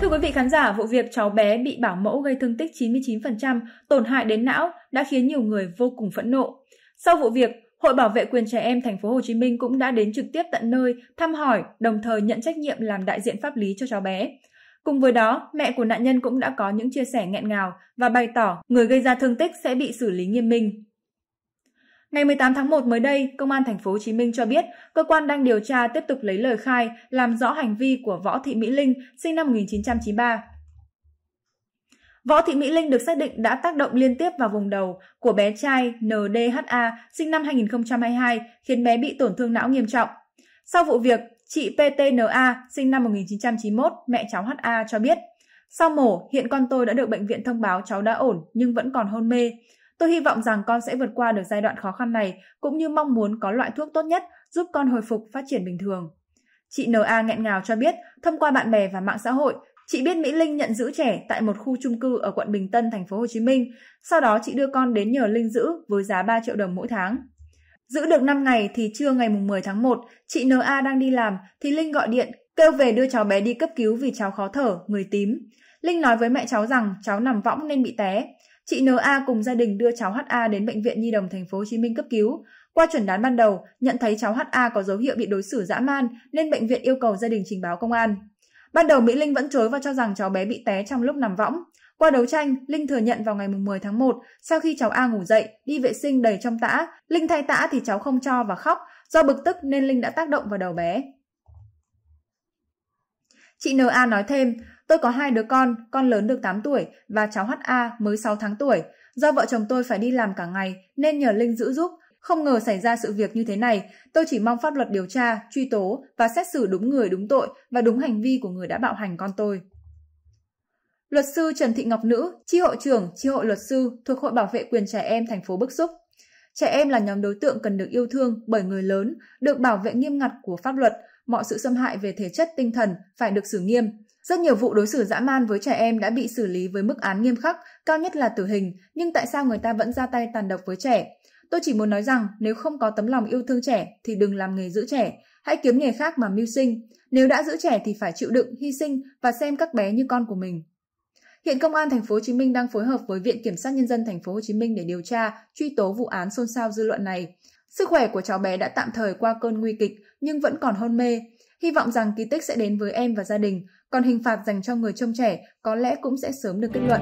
Thưa quý vị khán giả, vụ việc cháu bé bị bảo mẫu gây thương tích 99%, tổn hại đến não đã khiến nhiều người vô cùng phẫn nộ. Sau vụ việc, Hội Bảo vệ quyền trẻ em thành phố Hồ Chí Minh cũng đã đến trực tiếp tận nơi thăm hỏi, đồng thời nhận trách nhiệm làm đại diện pháp lý cho cháu bé. Cùng với đó, mẹ của nạn nhân cũng đã có những chia sẻ nghẹn ngào và bày tỏ người gây ra thương tích sẽ bị xử lý nghiêm minh. Ngày 18 tháng 1 mới đây, Công an thành phố Hồ Chí Minh cho biết, cơ quan đang điều tra tiếp tục lấy lời khai, làm rõ hành vi của Võ Thị Mỹ Linh, sinh năm 1993. Võ Thị Mỹ Linh được xác định đã tác động liên tiếp vào vùng đầu của bé trai NDHA sinh năm 2022 khiến bé bị tổn thương não nghiêm trọng. Sau vụ việc, chị PTNA sinh năm 1991, mẹ cháu HA cho biết, sau mổ, hiện con tôi đã được bệnh viện thông báo cháu đã ổn nhưng vẫn còn hôn mê. Tôi hy vọng rằng con sẽ vượt qua được giai đoạn khó khăn này, cũng như mong muốn có loại thuốc tốt nhất giúp con hồi phục phát triển bình thường. Chị N A nghẹn ngào cho biết, thông qua bạn bè và mạng xã hội, chị biết Mỹ Linh nhận giữ trẻ tại một khu chung cư ở quận Bình Tân, thành phố Hồ Chí Minh. Sau đó chị đưa con đến nhờ Linh giữ với giá 3 triệu đồng mỗi tháng. Giữ được 5 ngày thì trưa ngày 10 tháng 1, chị N A đang đi làm thì Linh gọi điện kêu về đưa cháu bé đi cấp cứu vì cháu khó thở, người tím. Linh nói với mẹ cháu rằng cháu nằm võng nên bị té. Chị NA cùng gia đình đưa cháu HA đến bệnh viện Nhi đồng thành phố Hồ Chí Minh cấp cứu. Qua chuẩn đoán ban đầu, nhận thấy cháu HA có dấu hiệu bị đối xử dã man nên bệnh viện yêu cầu gia đình trình báo công an. Ban đầu Mỹ Linh vẫn chối và cho rằng cháu bé bị té trong lúc nằm võng. Qua đấu tranh, Linh thừa nhận vào ngày 10 tháng 1, sau khi cháu A ngủ dậy, đi vệ sinh đầy trong tã, Linh thay tã thì cháu không cho và khóc, do bực tức nên Linh đã tác động vào đầu bé. Chị n a nói thêm, tôi có hai đứa con, con lớn được 8 tuổi và cháu h a mới 6 tháng tuổi. Do vợ chồng tôi phải đi làm cả ngày nên nhờ Linh giữ giúp. Không ngờ xảy ra sự việc như thế này, tôi chỉ mong pháp luật điều tra, truy tố và xét xử đúng người đúng tội và đúng hành vi của người đã bạo hành con tôi. Luật sư Trần Thị Ngọc Nữ, chi hội trưởng, chi hội luật sư thuộc Hội Bảo vệ quyền trẻ em thành phố Bức Xúc. Trẻ em là nhóm đối tượng cần được yêu thương bởi người lớn, được bảo vệ nghiêm ngặt của pháp luật, mọi sự xâm hại về thể chất tinh thần phải được xử nghiêm. Rất nhiều vụ đối xử dã man với trẻ em đã bị xử lý với mức án nghiêm khắc, cao nhất là tử hình, nhưng tại sao người ta vẫn ra tay tàn độc với trẻ? Tôi chỉ muốn nói rằng nếu không có tấm lòng yêu thương trẻ thì đừng làm nghề giữ trẻ, hãy kiếm nghề khác mà mưu sinh. Nếu đã giữ trẻ thì phải chịu đựng, hy sinh và xem các bé như con của mình. Hiện công an thành phố Hồ Chí Minh đang phối hợp với Viện Kiểm sát nhân dân thành phố Hồ Chí Minh để điều tra, truy tố vụ án xôn xao dư luận này. Sức khỏe của cháu bé đã tạm thời qua cơn nguy kịch nhưng vẫn còn hôn mê. Hy vọng rằng kỳ tích sẽ đến với em và gia đình, còn hình phạt dành cho người trông trẻ có lẽ cũng sẽ sớm được kết luận.